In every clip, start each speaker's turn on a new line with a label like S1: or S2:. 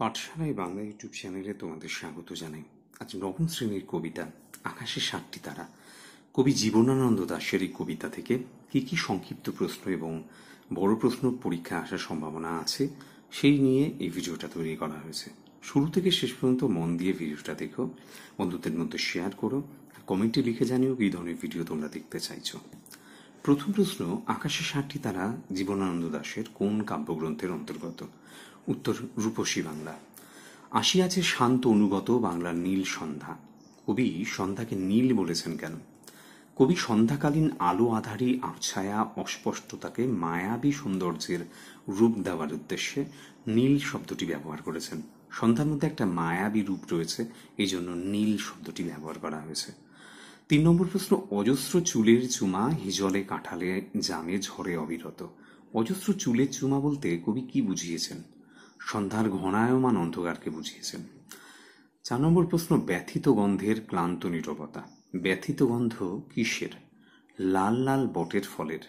S1: পাঠশালায় বাংলা ইউটিউব চ্যানেলে তোমাদের স্বাগত জানাই আজ নবম শ্রেণীর কবিতা আকাশে সাতটি তারা কবি জীবনানন্দ দাসের এই কবিতা থেকে কি কি সংক্ষিপ্ত প্রশ্ন এবং বড় প্রশ্ন পরীক্ষা আসার সম্ভাবনা আছে সেই নিয়ে এই ভিডিওটা তৈরি করা হয়েছে শুরু থেকে শেষ পর্যন্ত মন দিয়ে ভিডিওটা দেখো বন্ধুদের মধ্যে শেয়ার করো আর কমেন্টে লিখে জানিও কী ধরনের ভিডিও তোমরা দেখতে চাইছো প্রথম প্রশ্ন আকাশে সাতটি তারা জীবনানন্দ দাশের কোন কাব্যগ্রন্থের অন্তর্গত উত্তর রূপসী বাংলা আসিয়াছে শান্ত অনুগত বাংলার নীল সন্ধ্যা কবি সন্ধ্যাকে নীল বলেছেন কেন কবি সন্ধ্যাকালীন আলো আধারী আবছায়া অস্পষ্টতাকে মায়াবী সৌন্দর্যের রূপ দেওয়ার উদ্দেশ্যে নীল শব্দটি ব্যবহার করেছেন সন্ধ্যার মধ্যে একটা মায়াবী রূপ রয়েছে এই জন্য নীল শব্দটি ব্যবহার করা হয়েছে তিন নম্বর প্রশ্ন অজস্র চুলের চুমা হিজলে কাঁঠালে জামে ঝরে অবিরত অজস্র চুলের চুমা বলতে কবি কি বুঝিয়েছেন সন্ধ্যার ঘনায়মান অন্ধকারকে বুঝিয়েছেন চার নম্বর প্রশ্ন ব্যথিত গন্ধের ক্লান্ত নিরবতা ব্যথিত গন্ধ কিসের লাল লাল বটের ফলের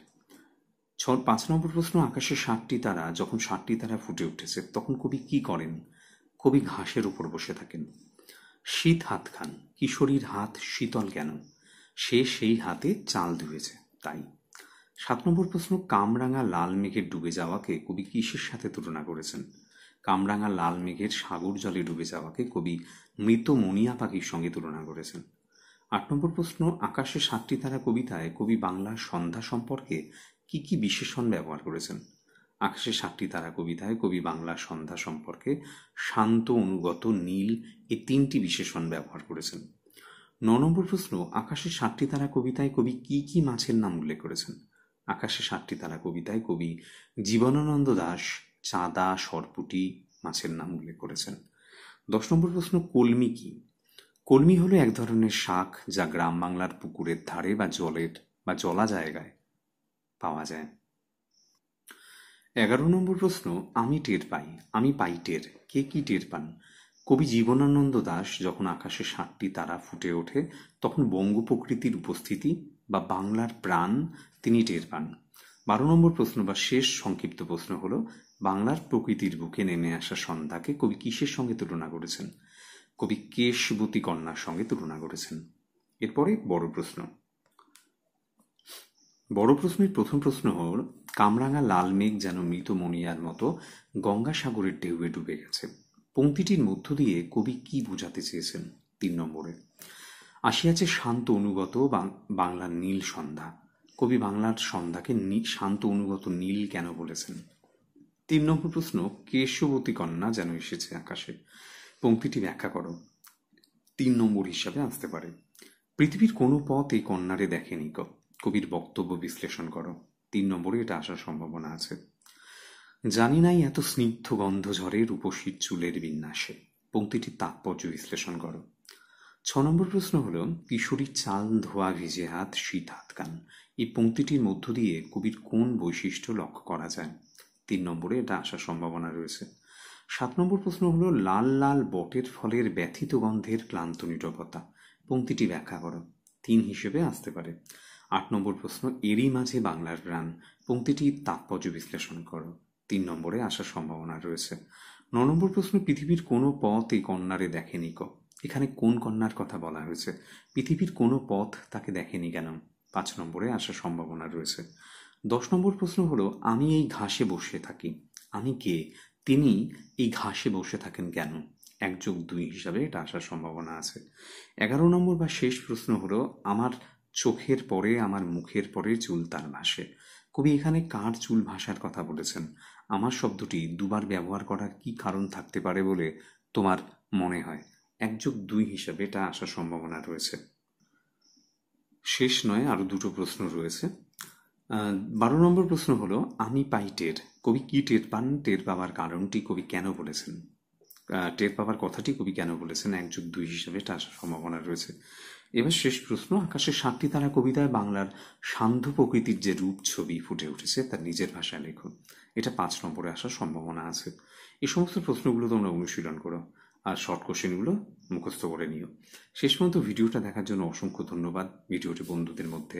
S1: ছ পাঁচ নম্বর প্রশ্ন আকাশে ষাটটি তারা যখন ষাটটি তারা ফুটে উঠেছে তখন কবি কি করেন কবি ঘাসের উপর বসে থাকেন শীত হাত খান কিশোরীর হাত শীতল কেন সে সেই হাতে চাল ধুয়েছে তাই সাত নম্বর প্রশ্ন কামরাঙা লাল মেঘের ডুবে যাওয়াকে কবি কিসের সাথে তুলনা করেছেন কামরাঙা লাল মেঘের সাগর জলে ডুবে যাওয়াকে কবি মৃত মনিয়া পাখির সঙ্গে তুলনা করেছেন আট নম্বর প্রশ্ন আকাশে সাতটি তারা কবিতায় কবি বাংলা সন্ধ্যা সম্পর্কে কি কি বিশেষণ ব্যবহার করেছেন আকাশে সাতটি তারা কবিতায় কবি বাংলা সন্ধ্যা সম্পর্কে শান্ত অনুগত নীল এ তিনটি বিশেষণ ব্যবহার করেছেন ন নম্বর প্রশ্ন আকাশে সাতটি তারা কবিতায় কবি কি কি মাছের নাম উল্লেখ করেছেন আকাশে সাতটি তারা কবিতায় কবি জীবনানন্দ দাস চাঁদা সরপুটি মাছের নাম উল্লেখ করেছেন দশ নম্বর প্রশ্ন কলমি কি কলমি হলো এক ধরনের শাক যা গ্রাম বাংলার পুকুরের ধারে বা জলের বা জলা জায়গায় পাওয়া যায় এগারো নম্বর প্রশ্ন আমি টের পাই আমি পাই টের কে কি টের পান কবি জীবনানন্দ দাস যখন আকাশে সাতটি তারা ফুটে ওঠে তখন বঙ্গ প্রকৃতির উপস্থিতি বা বাংলার প্রাণ তিনি টের পান বারো নম্বর প্রশ্ন বা শেষ সংক্ষিপ্ত প্রশ্ন হল বাংলার প্রকৃতির বুকে নেমে আসা সন্ধ্যাকে কবি কিসের সঙ্গে তুলনা করেছেন কবি কেশবতী কন্যার সঙ্গে তুলনা করেছেন এরপরে বড় প্রশ্ন বড় প্রশ্নের প্রথম প্রশ্ন হল কামরাঙা লাল মেঘ যেন মৃত মনিয়ার মতো গঙ্গাসাগরের ঢেউয়ে ডুবে গেছে পংক্তিটির মধ্য দিয়ে কবি কি বোঝাতে চেয়েছেন তিন নম্বরে আসিয়াছে শান্ত অনুগত বাংলার নীল সন্ধ্যা কবি বাংলার সন্ধ্যাকে শান্ত অনুগত নীল কেন বলেছেন তিন নম্বর প্রশ্ন কেশবতী কন্যা যেন এসেছে আকাশে পঙ্ক্তিটি ব্যাখ্যা করো তিন নম্বর হিসাবে আসতে পারে পৃথিবীর কোনো পথ এই কন্যারে দেখেনি কবির বক্তব্য বিশ্লেষণ করো তিন নম্বরে এটা আসার সম্ভাবনা আছে জানি নাই এত স্নিগ্ধ গন্ধ ঝরে রূপসীর চুলের বিন্যাসে পঙ্ক্তিটির তাৎপর্য বিশ্লেষণ করো ছ নম্বর প্রশ্ন হল কিশোরী চাল ধোয়া ভিজে হাত শীত হাত কান এই পঙ্ক্তিটির মধ্য দিয়ে কবির কোন বৈশিষ্ট্য লক্ষ্য করা যায় তিন নম্বরে এটা আসার সম্ভাবনা রয়েছে সাত নম্বর প্রশ্ন হল লাল লাল বটের ফলের ব্যথিত গন্ধের ক্লান্ত নিরবতা পঙ্ক্তিটি ব্যাখ্যা করো তিন হিসেবে আসতে পারে আট নম্বর প্রশ্ন এরই মাঝে বাংলার প্রাণ পঙ্ক্তিটি তাৎপর্য বিশ্লেষণ করো তিন নম্বরে আসার সম্ভাবনা রয়েছে ন নম্বর প্রশ্ন পৃথিবীর কোনো পথ এই কন্যারে দেখেনি ক এখানে কোন কন্যার কথা বলা হয়েছে পৃথিবীর কোনো পথ তাকে দেখেনি কেন পাঁচ নম্বরে আসার সম্ভাবনা রয়েছে দশ নম্বর প্রশ্ন হলো আমি এই ঘাসে বসে থাকি আমি কে তিনি এই ঘাসে বসে থাকেন কেন এক যোগ দুই হিসাবে এটা আসার সম্ভাবনা আছে এগারো নম্বর বা শেষ প্রশ্ন হলো আমার চোখের পরে আমার মুখের পরে চুল তার ভাসে কবি এখানে কার চুল ভাষার কথা বলেছেন আমার শব্দটি দুবার ব্যবহার করার কি কারণ থাকতে পারে বলে তোমার মনে হয় এক যোগ দুই হিসাবে এটা আসার সম্ভাবনা রয়েছে শেষ নয় আরও দুটো প্রশ্ন রয়েছে বারো নম্বর প্রশ্ন হলো আমি পাই টের কবি কি টের পান টের পাওয়ার কারণটি কবি কেন বলেছেন টের পাওয়ার কথাটি কবি কেন বলেছেন এক যোগ দুই হিসাবে এটা আসার সম্ভাবনা রয়েছে এবার শেষ প্রশ্ন আকাশের সাতটি তারা কবিতায় বাংলার সান্ধ্য প্রকৃতির যে রূপ ছবি ফুটে উঠেছে তার নিজের ভাষায় লেখো এটা পাঁচ নম্বরে আসার সম্ভাবনা আছে এই সমস্ত প্রশ্নগুলো তোমরা অনুশীলন করো আর শর্ট কোশ্চেনগুলো মুখস্থ করে নিও শেষ পর্যন্ত ভিডিওটা দেখার জন্য অসংখ্য ধন্যবাদ ভিডিওটি বন্ধুদের মধ্যে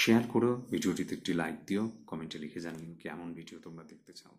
S1: শেয়ার করো ভিডিওটিতে একটি লাইক দিও কমেন্টে লিখে জানিও কেমন ভিডিও তোমরা দেখতে চাও